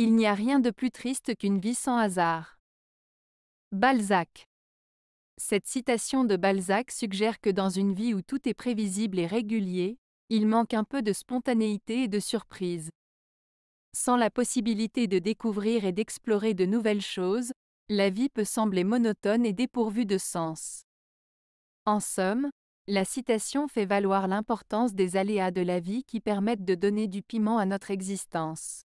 Il n'y a rien de plus triste qu'une vie sans hasard. Balzac. Cette citation de Balzac suggère que dans une vie où tout est prévisible et régulier, il manque un peu de spontanéité et de surprise. Sans la possibilité de découvrir et d'explorer de nouvelles choses, la vie peut sembler monotone et dépourvue de sens. En somme, la citation fait valoir l'importance des aléas de la vie qui permettent de donner du piment à notre existence.